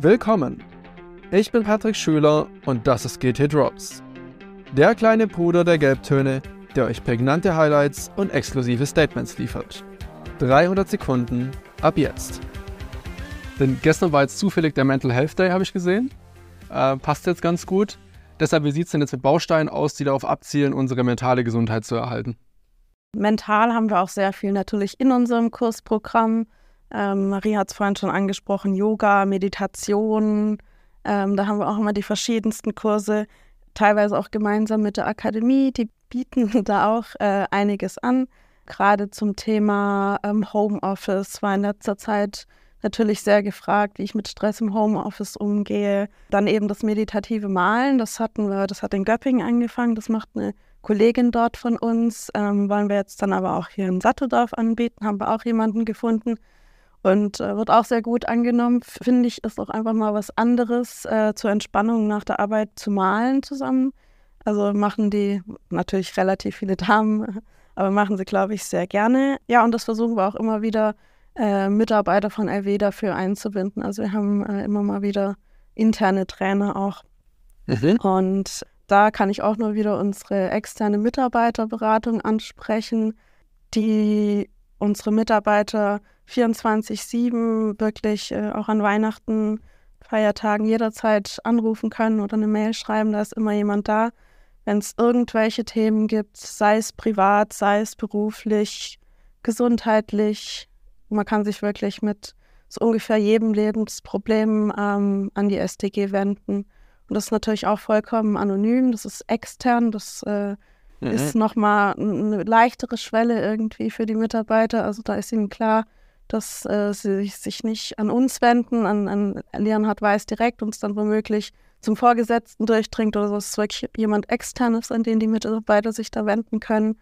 Willkommen! Ich bin Patrick Schüler und das ist GT Drops. Der kleine Bruder der Gelbtöne, der euch prägnante Highlights und exklusive Statements liefert. 300 Sekunden ab jetzt. Denn gestern war jetzt zufällig der Mental Health Day, habe ich gesehen. Äh, passt jetzt ganz gut. Deshalb, wie sieht es denn jetzt mit Bausteinen aus, die darauf abzielen, unsere mentale Gesundheit zu erhalten? Mental haben wir auch sehr viel natürlich in unserem Kursprogramm. Ähm, Marie hat es vorhin schon angesprochen, Yoga, Meditation. Ähm, da haben wir auch immer die verschiedensten Kurse, teilweise auch gemeinsam mit der Akademie. Die bieten da auch äh, einiges an. Gerade zum Thema ähm, Homeoffice war in letzter Zeit natürlich sehr gefragt, wie ich mit Stress im Homeoffice umgehe. Dann eben das meditative Malen, das hatten wir, das hat in Göppingen angefangen, das macht eine Kollegin dort von uns. Ähm, wollen wir jetzt dann aber auch hier in Satteldorf anbieten, haben wir auch jemanden gefunden und äh, wird auch sehr gut angenommen. Finde ich, ist auch einfach mal was anderes äh, zur Entspannung nach der Arbeit zu malen zusammen. Also machen die natürlich relativ viele Damen, aber machen sie, glaube ich, sehr gerne. Ja, und das versuchen wir auch immer wieder, äh, Mitarbeiter von LW dafür einzubinden. Also wir haben äh, immer mal wieder interne Trainer auch. Mhm. Und da kann ich auch nur wieder unsere externe Mitarbeiterberatung ansprechen, die unsere Mitarbeiter 24-7 wirklich äh, auch an Weihnachten, Feiertagen jederzeit anrufen können oder eine Mail schreiben. Da ist immer jemand da. Wenn es irgendwelche Themen gibt, sei es privat, sei es beruflich, gesundheitlich, man kann sich wirklich mit so ungefähr jedem Lebensproblem ähm, an die STG wenden. Und das ist natürlich auch vollkommen anonym, das ist extern, das äh, mhm. ist nochmal eine leichtere Schwelle irgendwie für die Mitarbeiter. Also da ist ihnen klar, dass äh, sie sich nicht an uns wenden, an, an Leonhard Weiß direkt uns dann womöglich zum Vorgesetzten durchdringt oder so. Es ist wirklich jemand Externes, an den die Mitarbeiter sich da wenden können.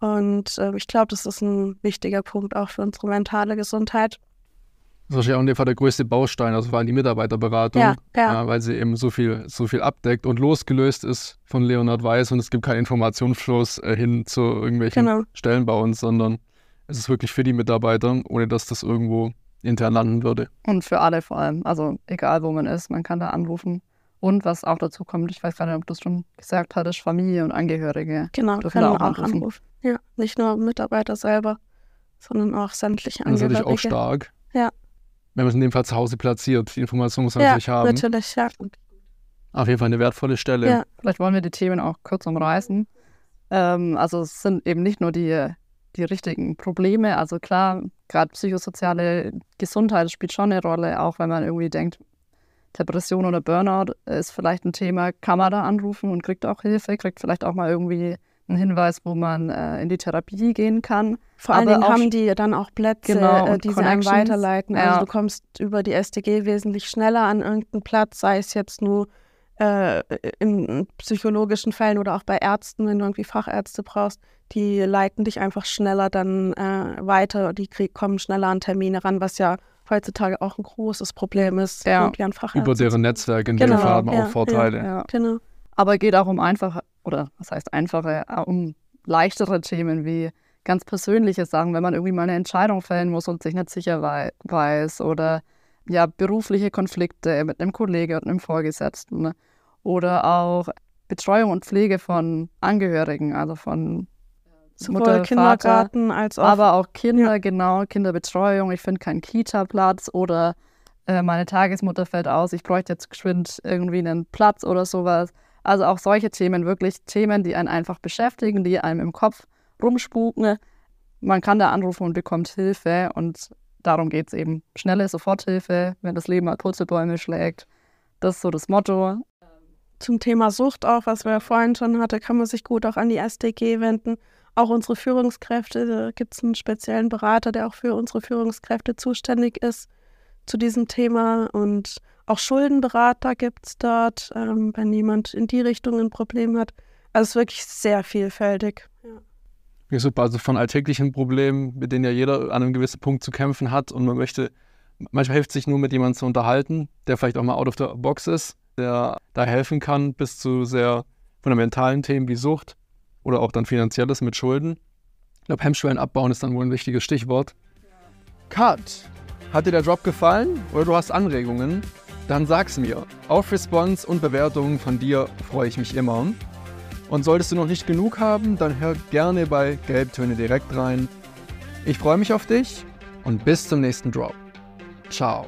Und äh, ich glaube, das ist ein wichtiger Punkt auch für unsere mentale Gesundheit. Das ist ja auch in dem Fall der größte Baustein, also vor allem die Mitarbeiterberatung, ja, ja. Ja, weil sie eben so viel, so viel abdeckt und losgelöst ist von Leonard Weiß und es gibt keinen Informationsfluss äh, hin zu irgendwelchen genau. Stellen bei uns, sondern es ist wirklich für die Mitarbeiter, ohne dass das irgendwo intern landen würde. Und für alle vor allem, also egal wo man ist, man kann da anrufen. Und was auch dazu kommt, ich weiß gar nicht, ob du es schon gesagt hattest, Familie und Angehörige. Genau, dürfen können da auch anrufen. anrufen. Ja, nicht nur Mitarbeiter selber, sondern auch sämtliche Angehörige. Das ist natürlich auch stark. Ja wenn man es in dem Fall zu Hause platziert. Die Information muss man ja, natürlich haben. Natürlich, ja. Auf jeden Fall eine wertvolle Stelle. Ja. Vielleicht wollen wir die Themen auch kurz umreißen. Ähm, also es sind eben nicht nur die, die richtigen Probleme. Also klar, gerade psychosoziale Gesundheit spielt schon eine Rolle, auch wenn man irgendwie denkt, Depression oder Burnout ist vielleicht ein Thema, kann man da anrufen und kriegt auch Hilfe, kriegt vielleicht auch mal irgendwie ein Hinweis, wo man äh, in die Therapie gehen kann. Vor allen Dingen haben die dann auch Plätze, genau, äh, die sie einem weiterleiten. Also ja. Also du kommst über die SDG wesentlich schneller an irgendeinen Platz, sei es jetzt nur äh, äh in psychologischen Fällen oder auch bei Ärzten, wenn du irgendwie Fachärzte brauchst, die leiten dich einfach schneller dann äh, weiter, die krieg, kommen schneller an Termine ran, was ja heutzutage auch ein großes Problem ist, ja. Über deren Netzwerk in genau, dem Fall haben ja, auch Vorteile. Ja, genau. Aber geht auch um einfach, oder was heißt einfache, äh, um leichtere Themen wie ganz persönliche Sachen, wenn man irgendwie mal eine Entscheidung fällen muss und sich nicht sicher wei weiß oder ja, berufliche Konflikte mit einem Kollegen und einem Vorgesetzten ne? oder auch Betreuung und Pflege von Angehörigen, also von Sowohl Mutter, Kindergarten Vater, als auch. Aber auch Kinder, ja. genau, Kinderbetreuung. Ich finde keinen Kita-Platz oder äh, meine Tagesmutter fällt aus, ich bräuchte jetzt geschwind irgendwie einen Platz oder sowas. Also auch solche Themen, wirklich Themen, die einen einfach beschäftigen, die einem im Kopf rumspuken. Man kann da anrufen und bekommt Hilfe und darum geht es eben. Schnelle Soforthilfe, wenn das Leben mal Purzelbäume schlägt. Das ist so das Motto. Zum Thema Sucht auch, was wir ja vorhin schon hatten, kann man sich gut auch an die SDG wenden. Auch unsere Führungskräfte, da gibt es einen speziellen Berater, der auch für unsere Führungskräfte zuständig ist zu diesem Thema und auch Schuldenberater gibt es dort, ähm, wenn jemand in die Richtung ein Problem hat. Also es ist wirklich sehr vielfältig. Ja. ja. super. Also von alltäglichen Problemen, mit denen ja jeder an einem gewissen Punkt zu kämpfen hat und man möchte, manchmal hilft es sich nur mit jemandem zu unterhalten, der vielleicht auch mal out of the box ist, der da helfen kann, bis zu sehr fundamentalen Themen wie Sucht oder auch dann finanzielles mit Schulden. Ich glaube, Hemmschwellen abbauen ist dann wohl ein wichtiges Stichwort. Cut! Hat dir der Drop gefallen oder du hast Anregungen? Dann sag's mir. Auf Response und Bewertungen von dir freue ich mich immer. Und solltest du noch nicht genug haben, dann hör gerne bei Gelbtöne direkt rein. Ich freue mich auf dich und bis zum nächsten Drop. Ciao.